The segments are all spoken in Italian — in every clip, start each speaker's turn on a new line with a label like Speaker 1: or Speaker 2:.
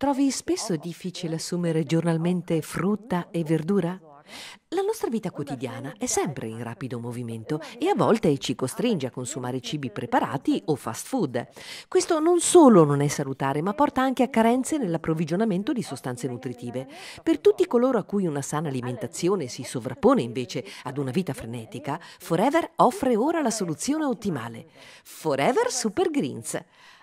Speaker 1: Trovi spesso difficile assumere giornalmente frutta e verdura? La nostra vita quotidiana è sempre in rapido movimento e a volte ci costringe a consumare cibi preparati o fast food. Questo non solo non è salutare, ma porta anche a carenze nell'approvvigionamento di sostanze nutritive. Per tutti coloro a cui una sana alimentazione si sovrappone invece ad una vita frenetica, Forever offre ora la soluzione ottimale. Forever Super Greens.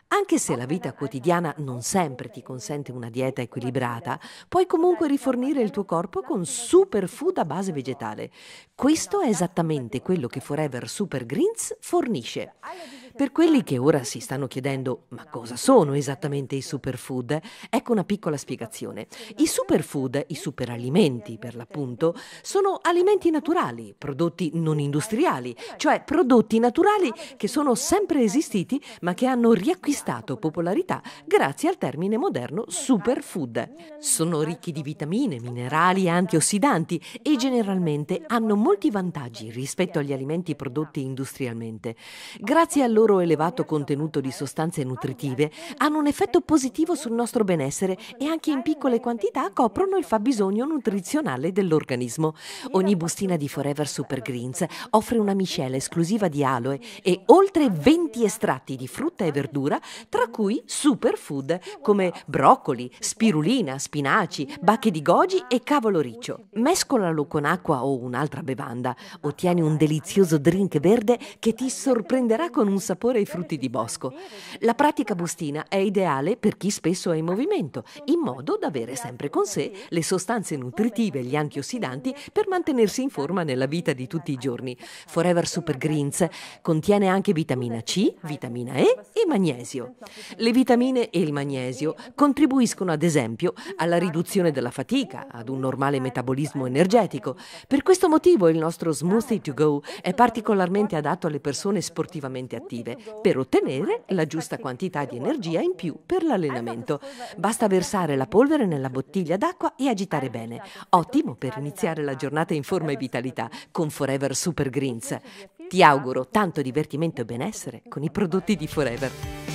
Speaker 1: Anche se la vita quotidiana non sempre ti consente una dieta equilibrata, puoi comunque rifornire il tuo corpo con superfood a base vegetale. Questo è esattamente quello che Forever Super Greens fornisce. Per quelli che ora si stanno chiedendo ma cosa sono esattamente i superfood, ecco una piccola spiegazione. I superfood, i superalimenti per l'appunto, sono alimenti naturali, prodotti non industriali, cioè prodotti naturali che sono sempre esistiti ma che hanno riacquistato popolarità grazie al termine moderno superfood. Sono ricchi di vitamine, minerali e antiossidanti e generalmente hanno molti vantaggi rispetto agli alimenti prodotti industrialmente. Grazie al loro loro elevato contenuto di sostanze nutritive hanno un effetto positivo sul nostro benessere e anche in piccole quantità coprono il fabbisogno nutrizionale dell'organismo. Ogni bustina di Forever Super Greens offre una miscela esclusiva di aloe e oltre 20 estratti di frutta e verdura, tra cui superfood come broccoli, spirulina, spinaci, bacche di goji e cavolo riccio. Mescolalo con acqua o un'altra bevanda, ottieni un delizioso drink verde che ti sorprenderà con un sapore ai frutti di bosco. La pratica bustina è ideale per chi spesso è in movimento, in modo da avere sempre con sé le sostanze nutritive e gli antiossidanti per mantenersi in forma nella vita di tutti i giorni. Forever Super Greens contiene anche vitamina C, vitamina E e magnesio. Le vitamine e il magnesio contribuiscono ad esempio alla riduzione della fatica, ad un normale metabolismo energetico. Per questo motivo il nostro smoothie to go è particolarmente adatto alle persone sportivamente attive positive per ottenere la giusta quantità di energia in più per l'allenamento. Basta versare la polvere nella bottiglia d'acqua e agitare bene. Ottimo per iniziare la giornata in forma e vitalità con Forever Super Greens. Ti auguro tanto divertimento e benessere con i prodotti di Forever.